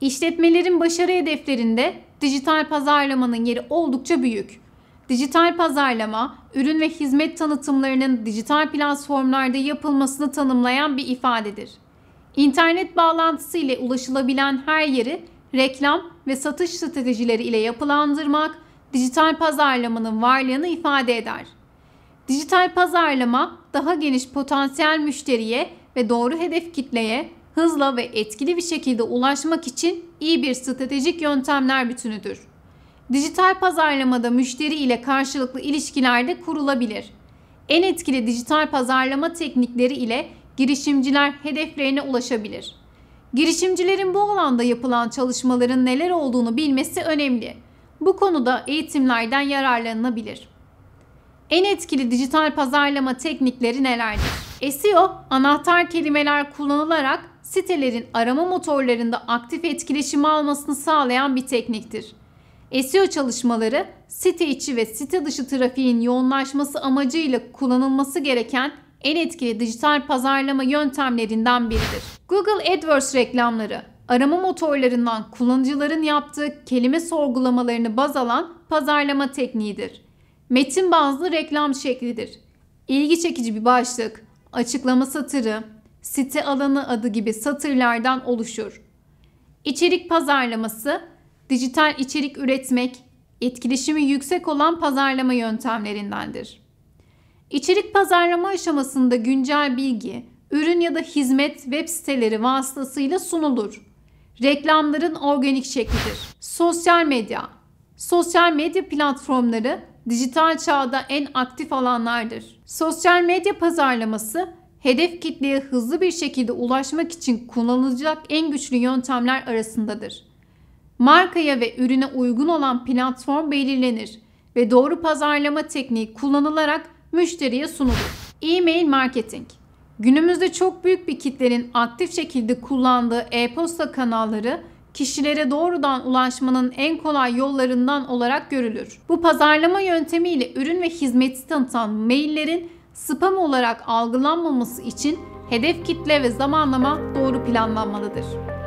İşletmelerin başarı hedeflerinde dijital pazarlamanın yeri oldukça büyük. Dijital pazarlama, ürün ve hizmet tanıtımlarının dijital platformlarda yapılmasını tanımlayan bir ifadedir. İnternet bağlantısı ile ulaşılabilen her yeri reklam ve satış stratejileri ile yapılandırmak dijital pazarlamanın varlığını ifade eder. Dijital pazarlama daha geniş potansiyel müşteriye ve doğru hedef kitleye hızla ve etkili bir şekilde ulaşmak için iyi bir stratejik yöntemler bütünüdür. Dijital pazarlamada müşteri ile karşılıklı ilişkilerde kurulabilir. En etkili dijital pazarlama teknikleri ile girişimciler hedeflerine ulaşabilir. Girişimcilerin bu alanda yapılan çalışmaların neler olduğunu bilmesi önemli. Bu konuda eğitimlerden yararlanılabilir. En etkili dijital pazarlama teknikleri nelerdir? SEO anahtar kelimeler kullanılarak sitelerin arama motorlarında aktif etkileşim almasını sağlayan bir tekniktir. SEO çalışmaları site içi ve site dışı trafiğin yoğunlaşması amacıyla kullanılması gereken en etkili dijital pazarlama yöntemlerinden biridir. Google AdWords reklamları arama motorlarından kullanıcıların yaptığı kelime sorgulamalarını baz alan pazarlama tekniğidir. Metin bazlı reklam şeklidir. İlgi çekici bir başlık, Açıklama satırı, site alanı adı gibi satırlardan oluşur. İçerik pazarlaması, dijital içerik üretmek, etkileşimi yüksek olan pazarlama yöntemlerindendir. İçerik pazarlama aşamasında güncel bilgi, ürün ya da hizmet web siteleri vasıtasıyla sunulur. Reklamların organik şeklidir. Sosyal medya Sosyal medya platformları dijital çağda en aktif alanlardır. Sosyal medya pazarlaması hedef kitleye hızlı bir şekilde ulaşmak için kullanılacak en güçlü yöntemler arasındadır. Markaya ve ürüne uygun olan platform belirlenir ve doğru pazarlama tekniği kullanılarak müşteriye sunulur. E-mail marketing Günümüzde çok büyük bir kitlenin aktif şekilde kullandığı e-posta kanalları kişilere doğrudan ulaşmanın en kolay yollarından olarak görülür. Bu pazarlama yöntemiyle ürün ve hizmeti tanıtan maillerin spam olarak algılanmaması için hedef kitle ve zamanlama doğru planlanmalıdır.